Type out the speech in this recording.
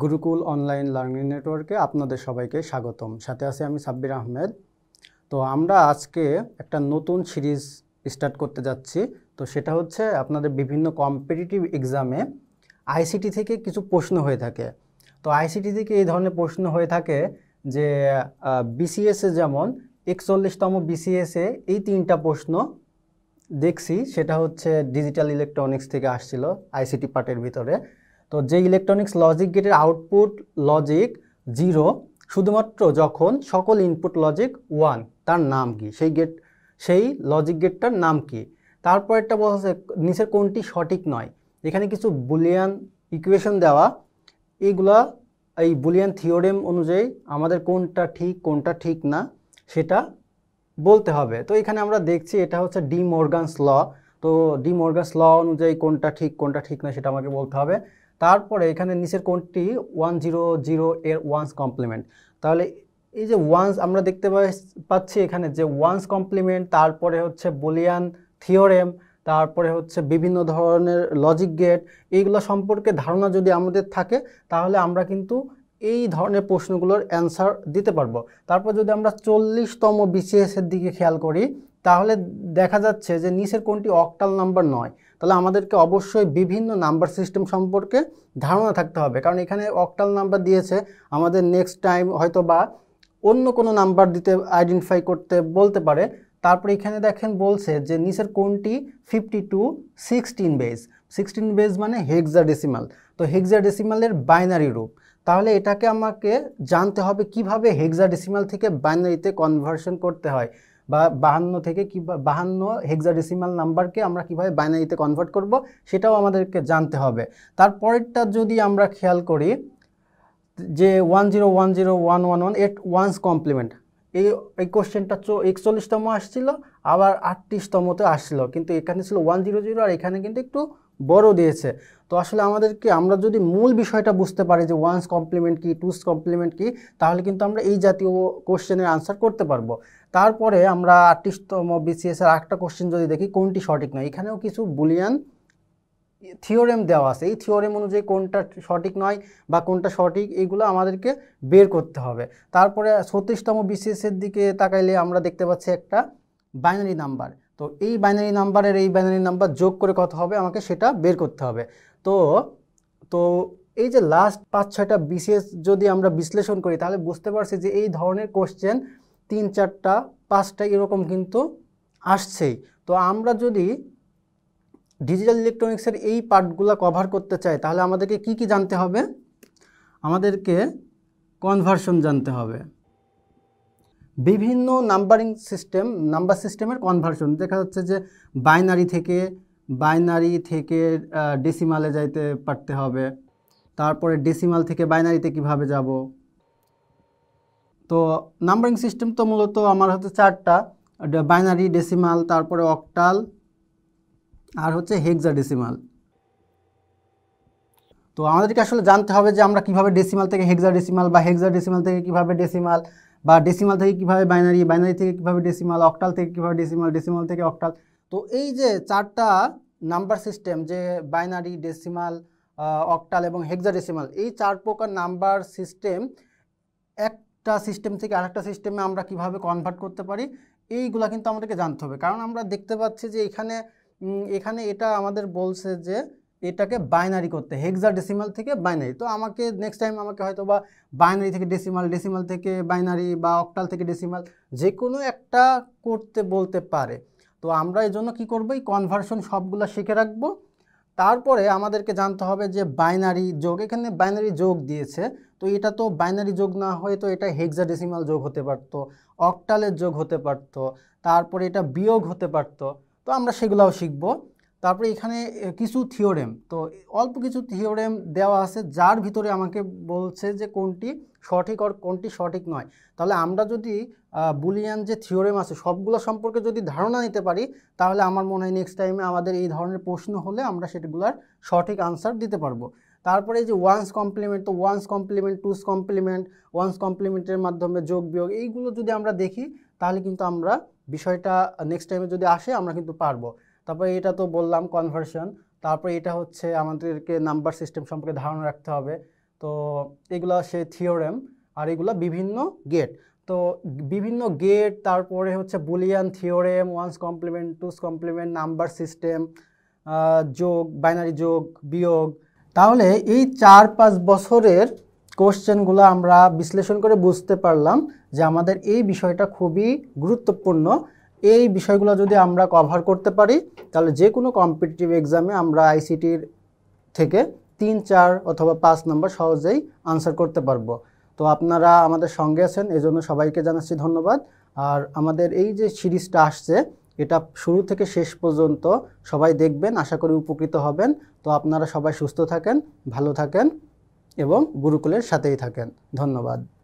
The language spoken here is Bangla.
গুরুকুল অনলাইন লার্নিং নেটওয়ার্কে আপনাদের সবাইকে স্বাগতম সাথে আছে আমি সাব্বির আহমেদ তো আমরা আজকে একটা নতুন সিরিজ স্টার্ট করতে যাচ্ছি তো সেটা হচ্ছে আপনাদের বিভিন্ন কম্পিটিটিভ এক্সামে আইসিটি থেকে কিছু প্রশ্ন হয়ে থাকে তো আইসিটি থেকে এই ধরনের প্রশ্ন হয়ে থাকে যে বিসিএসএ যেমন একচল্লিশতম বিসিএসএ এই তিনটা প্রশ্ন দেখছি সেটা হচ্ছে ডিজিটাল ইলেকট্রনিক্স থেকে আসছিল আইসিটি পার্টের ভিতরে তো যে ইলেকট্রনিক্স লজিক গেটের আউটপুট লজিক জিরো শুধুমাত্র যখন সকল ইনপুট লজিক ওয়ান তার নাম কি সেই গেট সেই লজিক গেটটার নাম কি তারপর একটা হচ্ছে নিচের কোনটি সঠিক নয় এখানে কিছু বুলিয়ান ইকুয়েশন দেওয়া এইগুলা এই বুলিয়ান থিওরেম অনুযায়ী আমাদের কোনটা ঠিক কোনটা ঠিক না সেটা বলতে হবে তো এখানে আমরা দেখছি এটা হচ্ছে ডি মর্গানস ল তো ডি মর্গানস ল অনুযায়ী কোনটা ঠিক কোনটা ঠিক না সেটা আমাকে বলতে হবে তারপরে এখানে নিচের কোনটি ওয়ান জিরো জিরো এর ওয়ান্স কমপ্লিমেন্ট তাহলে এই যে ওয়ান্স আমরা দেখতে পাচ্ছি এখানে যে ওয়ান্স কমপ্লিমেন্ট তারপরে হচ্ছে বুলিয়ান থিওরেম তারপরে হচ্ছে বিভিন্ন ধরনের লজিক গেট এইগুলো সম্পর্কে ধারণা যদি আমাদের থাকে তাহলে আমরা কিন্তু এই ধরনের প্রশ্নগুলোর অ্যান্সার দিতে পারবো তারপর যদি আমরা চল্লিশতম বিসিএসের দিকে খেয়াল করি তাহলে দেখা যাচ্ছে যে নিচের কোনটি অক্টাল নাম্বার নয় তাহলে আমাদেরকে অবশ্যই বিভিন্ন নাম্বার সিস্টেম সম্পর্কে ধারণা থাকতে হবে কারণ এখানে অক্টাল নাম্বার দিয়েছে আমাদের নেক্সট টাইম হয়তো বা অন্য কোনো নাম্বার দিতে আইডেন্টিফাই করতে বলতে পারে তারপরে এখানে দেখেন বলছে যে নিচের কোনটি fifty two sixteen base sixteen base মানে হেক্সা ডেসিমাল তো হেক্সা ডেসিমালের বাইনারি রূপ তাহলে এটাকে আমাকে জানতে হবে কিভাবে হেক্সা ডেসিমাল থেকে বাইনারিতে কনভার্সন করতে হয় বা বাহান্ন থেকে কি বাহান্ন হেক্সাডেসিমাল নাম্বারকে আমরা কিভাবে বাইনারিতে কনভার্ট করব সেটাও আমাদেরকে জানতে হবে তারপরেরটা যদি আমরা খেয়াল করি যে one zero one zero one one one eight one's complement এই এই কোশ্চেনটা একচল্লিশতম আসছিল আবার আটত্রিশতমতে আসছিল কিন্তু এখানে ছিল ওয়ান জিরো জিরো আর এখানে কিন্তু একটু বড় দিয়েছে তো আসলে আমাদেরকে আমরা যদি মূল বিষয়টা বুঝতে পারি যে ওয়ান্স কমপ্লিমেন্ট কি টুস কমপ্লিমেন্ট কি তাহলে কিন্তু আমরা এই জাতীয় কোশ্চেনের আনসার করতে পারবো তারপরে আমরা আটত্রিশতম বিসিএসের একটা কোশ্চেন যদি দেখি কোনটি সঠিক নয় এখানেও কিছু বুলিয়ান থিওরেম দেওয়া আছে এই থিওরেম অনুযায়ী কোনটা সঠিক নয় বা কোনটা সঠিক এগুলো আমাদেরকে বের করতে হবে তারপরে ছত্রিশতম বিসিএসের দিকে তাকাইলে আমরা দেখতে পাচ্ছি একটা বাইনারি নাম্বার তো এই বাইনারি নাম্বারের এই বাইনারি নাম্বার যোগ করে কত হবে আমাকে সেটা বের করতে হবে তো তো এই যে লাস্ট পাঁচ ছয়টা বিশেষ যদি আমরা বিশ্লেষণ করি তাহলে বুঝতে পারছি যে এই ধরনের কোশ্চেন তিন চারটা পাঁচটা এরকম কিন্তু আসছেই তো আমরা যদি ডিজিটাল ইলেকট্রনিক্সের এই পার্টগুলো কভার করতে চাই তাহলে আমাদেরকে কি কি জানতে হবে আমাদেরকে কনভার্সন জানতে হবে বিভিন্ন নাম্বারিং সিস্টেম নাম্বার সিস্টেমের কনভার্সন দেখা যাচ্ছে যে বাইনারি থেকে বাইনারি থেকে ডেসিমালে যাইতে পারতে হবে তারপরে ডেসিমাল থেকে বাইনারিতে কিভাবে যাব তো নাম্বারিং সিস্টেম তো মূলত আমার হচ্ছে চারটা বাইনারি ডেসিমাল তারপরে অকটাল আর হচ্ছে হেক্সা ডেসিমাল তো আমাদেরকে আসলে জানতে হবে যে আমরা কিভাবে ডেসিমাল থেকে হেক্সা ডেসিমাল বা হেক্সা ডেসিমাল থেকে কিভাবে ডেসিমাল বা ডেসিমাল থেকে কিভাবে বাইনারি বাইনারি থেকে কিভাবে ডেসিমাল অকটাল থেকে কিভাবে ডেসিমাল ডেসিমাল থেকে অকটাল তো এই যে চারটা নাম্বার সিস্টেম যে বাইনারি ডেসিমাল অকটাল এবং হেক্সাডেসিমাল এই চার প্রকার নাম্বার সিস্টেম একটা সিস্টেম থেকে আরেকটা সিস্টেমে আমরা কিভাবে কনভার্ট করতে পারি এইগুলা কিন্তু আমাদেরকে জানতে হবে কারণ আমরা দেখতে পাচ্ছি যে এখানে এখানে এটা আমাদের বলছে যে এটাকে বাইনারি করতে হেক্সা ডেসিমাল থেকে বাইনারি তো আমাকে নেক্সট টাইম আমাকে হয়তো বা বাইনারি থেকে ডেসিমাল ডেসিমাল থেকে বাইনারি বা অক্টাল থেকে ডেসিমাল যে কোনো একটা করতে বলতে পারে তো আমরা এই জন্য কী করবো এই কনভার্সন সবগুলো শিখে রাখবো তারপরে আমাদেরকে জানতে হবে যে বাইনারি যোগ এখানে বাইনারি যোগ দিয়েছে তো এটা তো বাইনারি যোগ না হয়ে তো এটা ডেসিমাল যোগ হতে পারত অকটালের যোগ হতে পারত তারপরে এটা বিয়োগ হতে পারত তো আমরা সেগুলোও শিখবো তারপরে এখানে কিছু থিওরেম তো অল্প কিছু থিওরেম দেওয়া আছে যার ভিতরে আমাকে বলছে যে কোনটি সঠিক আর কোনটি সঠিক নয় তাহলে আমরা যদি বুলিয়ান যে থিওরেম আছে সবগুলো সম্পর্কে যদি ধারণা নিতে পারি তাহলে আমার মনে হয় নেক্সট টাইমে আমাদের এই ধরনের প্রশ্ন হলে আমরা সেগুলোর সঠিক আনসার দিতে পারবো তারপরে যে ওয়ান্স কমপ্লিমেন্ট তো one's complement two's complement one's কমপ্লিমেন্টের মাধ্যমে যোগ বিয়োগ এইগুলো যদি আমরা দেখি তাহলে কিন্তু আমরা বিষয়টা নেক্সট টাইমে যদি আসে আমরা কিন্তু পারবো তারপরে এটা তো বললাম কনভার্সন তারপরে এটা হচ্ছে আমাদেরকে নাম্বার সিস্টেম সম্পর্কে ধারণা রাখতে হবে তো এগুলো সে থিওরেম আর এগুলো বিভিন্ন গেট তো বিভিন্ন গেট তারপরে হচ্ছে Boolean theorem one's complement two's complement number system যোগ বাইনারি যোগ বিয়োগ তাহলে এই চার পাঁচ বছরের কোশ্চেনগুলো আমরা বিশ্লেষণ করে বুঝতে পারলাম যে আমাদের এই বিষয়টা খুবই গুরুত্বপূর্ণ এই বিষয়গুলো যদি আমরা কভার করতে পারি তাহলে যে কোনো কম্পিটিটিভ এক্সামে আমরা আইসিটির থেকে তিন চার অথবা পাঁচ নম্বর সহজেই আনসার করতে পারবো তো আপনারা আমাদের সঙ্গে আছেন এজন্য সবাইকে জানাচ্ছি ধন্যবাদ আর আমাদের এই যে সিরিজটা আসছে এটা শুরু থেকে শেষ পর্যন্ত সবাই দেখবেন আশা করি উপকৃত হবেন তো আপনারা সবাই সুস্থ থাকেন ভালো থাকেন এবং গুরুকুলের সাথেই থাকেন ধন্যবাদ